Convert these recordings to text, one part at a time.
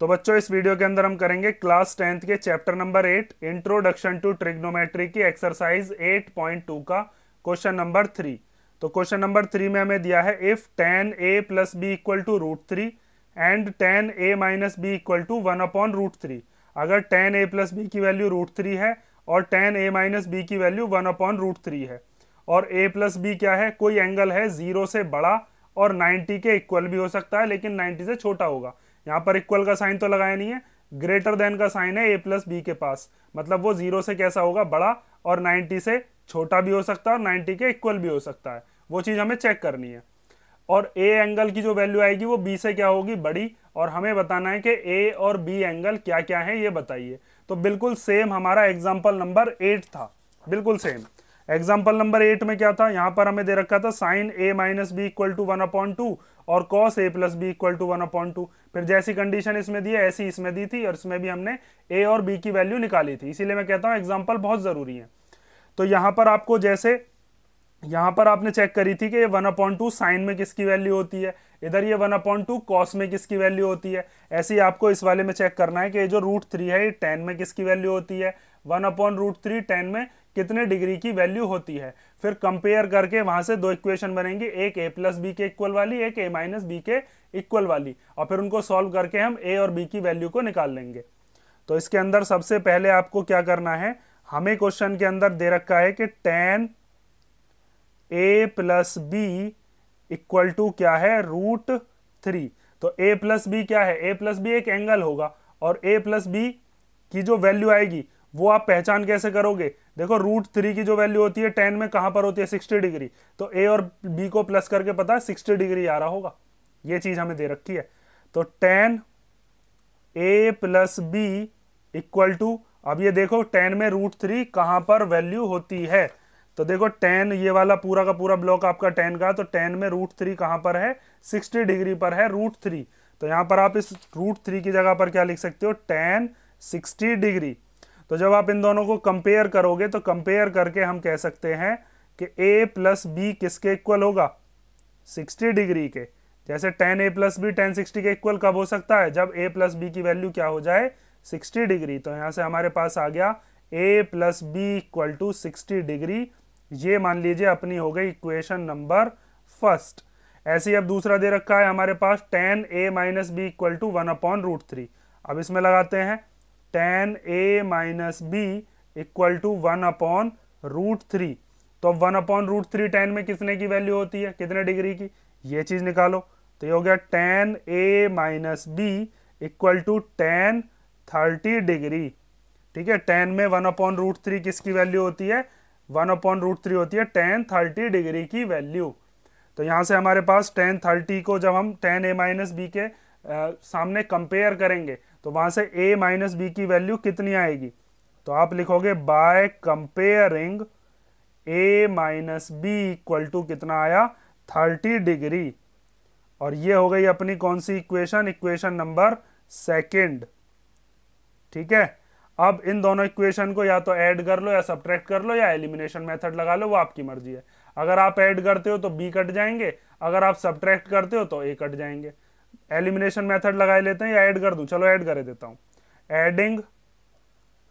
तो बच्चों इस वीडियो के अंदर हम करेंगे क्लास टेंथ के chapter number eight introduction to trigonometry की एक्सरसाइज एट पॉइंट टू का क्वेश्चन नंबर थ्री तो क्वेश्चन नंबर थ्री में हमें दिया है if tan A plus B equal to root three and tan A minus B equal to one upon root three अगर tan A plus B की value root three है और tan A minus B की value one upon root three है और ए plus B क्या है कोई एंगल है जीरो से बड़ा और नाइन्टी के इक्वल भी हो सकता है लेकिन नाइन्टी से छोटा होगा यहाँ पर इक्वल का साइन तो लगाया नहीं है ग्रेटर देन का साइन है ए प्लस बी के पास मतलब वो जीरो से कैसा होगा बड़ा और 90 से छोटा भी हो सकता है और 90 के इक्वल भी हो सकता है वो चीज़ हमें चेक करनी है और ए एंगल की जो वैल्यू आएगी वो बी से क्या होगी बड़ी और हमें बताना है कि ए और बी एंगल क्या क्या है ये बताइए तो बिल्कुल सेम हमारा एग्जाम्पल नंबर एट था बिल्कुल सेम एग्जाम्पल नंबर एट में क्या था यहाँ पर हमें दे रखा था sin A minus B equal to one upon two और cos A plus B equal to one upon two फिर जैसी कंडीशन इसमें दी है ऐसी इसमें दी थी और इसमें भी हमने ए और बी की वैल्यू निकाली थी इसीलिए मैं कहता हूं एग्जाम्पल बहुत ज़रूरी है तो यहां पर आपको जैसे यहां पर आपने चेक करी थी कि ये वन अपॉइंट टू साइन में किसकी वैल्यू होती है इधर ये वन अपॉइंट टू कॉस में किसकी वैल्यू होती है ऐसे ही आपको इस वाले में चेक करना है कि ये जो रूट थ्री है ये टेन में किसकी वैल्यू होती है one upon root three tan में कितने डिग्री की वैल्यू होती है फिर कंपेयर करके वहां से दो इक्वेशन बनेंगे एक ए प्लस बी के इक्वल वाली एक ए माइनस बी के इक्वल वाली और फिर उनको सॉल्व करके हम ए और बी की वैल्यू को निकाल लेंगे तो इसके अंदर सबसे पहले आपको क्या करना है हमें क्वेश्चन के अंदर दे रखा है कि tan A plus B equal to क्या है रूट थ्री तो ए प्लस बी क्या है ए प्लस बी एक एंगल होगा और ए प्लस बी की जो वैल्यू आएगी वो आप पहचान कैसे करोगे देखो रूट थ्री की जो वैल्यू होती है टेन में कहां पर होती है सिक्सटी डिग्री तो ए और बी को प्लस करके पता है सिक्सटी डिग्री आ रहा होगा ये चीज़ हमें दे रखी है तो tan A plus B equal to अब ये देखो टेन में रूट थ्री कहां पर वैल्यू होती है तो देखो टेन ये वाला पूरा का पूरा ब्लॉक आपका टेन का तो टेन में रूट थ्री कहां पर है सिक्सटी डिग्री पर है रूट थ्री तो यहां पर आप इस रूट थ्री की जगह पर क्या लिख सकते हो टेन सिक्सटी डिग्री तो जब आप इन दोनों को कंपेयर करोगे तो कंपेयर करके हम कह सकते हैं कि ए प्लस बी किसके इक्वल होगा सिक्सटी डिग्री के जैसे tan A plus B tan sixty के इक्वल कब हो सकता है जब ए प्लस बी की वैल्यू क्या हो जाए सिक्सटी डिग्री तो यहां से हमारे पास आ गया A plus B equal to sixty degree ये मान लीजिए अपनी हो गई इक्वेशन नंबर फर्स्ट ऐसे ही अब दूसरा दे रखा है हमारे पास tan A minus B equal to one upon root three अब इसमें लगाते हैं tan A minus B equal to one upon root three तो अब one upon root three tan में कितने की वैल्यू होती है कितने डिग्री की ये चीज़ निकालो तो ये हो गया tan A minus B equal to tan thirty degree ठीक है टेन में वन अपॉन रूट थ्री किसकी वैल्यू होती है वन अपॉन रूट थ्री होती है टेन थर्टी डिग्री की वैल्यू तो यहाँ से हमारे पास टेन थर्टी को जब हम टेन ए माइनस बी के आ, सामने कंपेयर करेंगे तो वहाँ से ए माइनस बी की वैल्यू कितनी आएगी तो आप लिखोगे by comparing A minus B equal to कितना आया थर्टी डिग्री और ये हो गई अपनी कौन सी इक्वेशन इक्वेशन नंबर सेकेंड ठीक है अब इन दोनों इक्वेशन को या तो ऐड कर लो या सब्ट्रैक्ट कर लो या एलिमिनेशन मेथड लगा लो वो आपकी मर्जी है अगर आप ऐड करते हो तो बी कट जाएंगे अगर आप सब्ट्रैक्ट करते हो तो ए कट जाएंगे एलिमिनेशन मेथड लगा लेते हैं या ऐड कर दूं चलो ऐड कर देता हूँ adding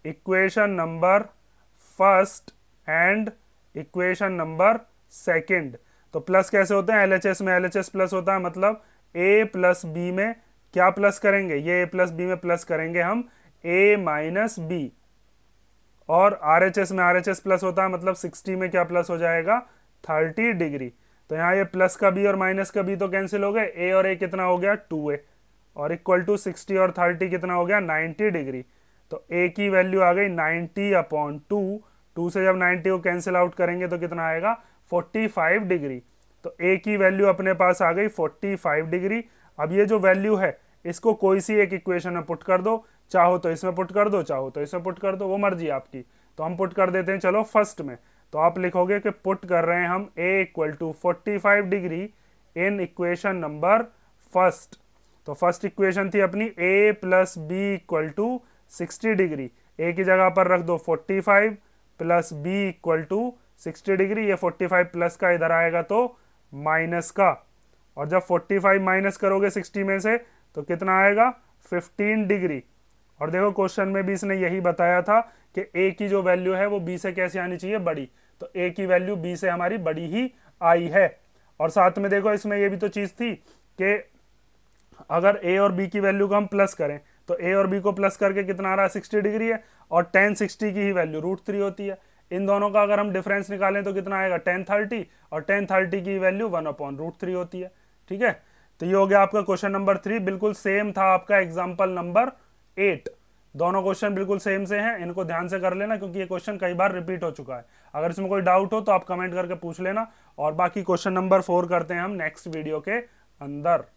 equation number first and equation number second तो प्लस कैसे होते हैं एलएचएस में एलएचएस प्लस होता है मतलब ए प्लस बी में क्या प्लस करेंगे ये ए प्लस बी में प्लस करेंगे हम ए माइनस बी और आर एच एस में आर एच एस प्लस होता है मतलब सिक्सटी में क्या प्लस हो जाएगा थर्टी डिग्री तो यहाँ ये प्लस का बी और माइनस का बी तो कैंसिल हो गए ए और ए कितना हो गया टू ए और इक्वल टू सिक्सटी और थर्टी कितना हो गया नाइन्टी डिग्री तो ए की वैल्यू आ गई नाइन्टी अपॉन टू टू से जब नाइन्टी को कैंसिल आउट करेंगे तो कितना आएगा फोर्टी फाइव डिग्री तो ए की वैल्यू अपने पास आ गई फोर्टी फाइव डिग्री अब ये जो वैल्यू है इसको कोई सी एक इक्वेशन में पुट कर दो चाहो तो इसमें पुट कर दो चाहो तो इसमें पुट कर दो वो मर्जी आपकी तो हम पुट कर देते हैं चलो फर्स्ट में तो आप लिखोगे कि पुट कर रहे हैं हम A equal to forty five degree in equation number first तो फर्स्ट इक्वेशन थी अपनी A plus B equal to sixty degree A की जगह पर रख दो forty five plus B equal to sixty degree ये फोर्टी फाइव प्लस का इधर आएगा तो माइनस का और जब फोर्टी फाइव माइनस करोगे सिक्सटी में से तो कितना आएगा 15 डिग्री और देखो क्वेश्चन में भी इसने यही बताया था कि ए की जो वैल्यू है वो बी से कैसे आनी चाहिए बड़ी तो ए की वैल्यू बी से हमारी बड़ी ही आई है और साथ में देखो इसमें यह भी तो चीज़ थी कि अगर ए और बी की वैल्यू को हम प्लस करें तो ए और बी को प्लस करके कितना आ रहा है सिक्सटी डिग्री है और टेन सिक्सटी की ही वैल्यू रूट थ्री होती है इन दोनों का अगर हम डिफरेंस निकालें तो कितना आएगा टेन थर्टी और टेन थर्टी की value one upon root three होती है ठीक है तो ये हो गया आपका क्वेश्चन नंबर थ्री बिल्कुल सेम था आपका एग्जाम्पल नंबर एट दोनों क्वेश्चन बिल्कुल सेम से हैं इनको ध्यान से कर लेना क्योंकि ये क्वेश्चन कई बार रिपीट हो चुका है अगर इसमें कोई डाउट हो तो आप कमेंट करके पूछ लेना और बाकी क्वेश्चन नंबर फोर करते हैं हम नेक्स्ट वीडियो के अंदर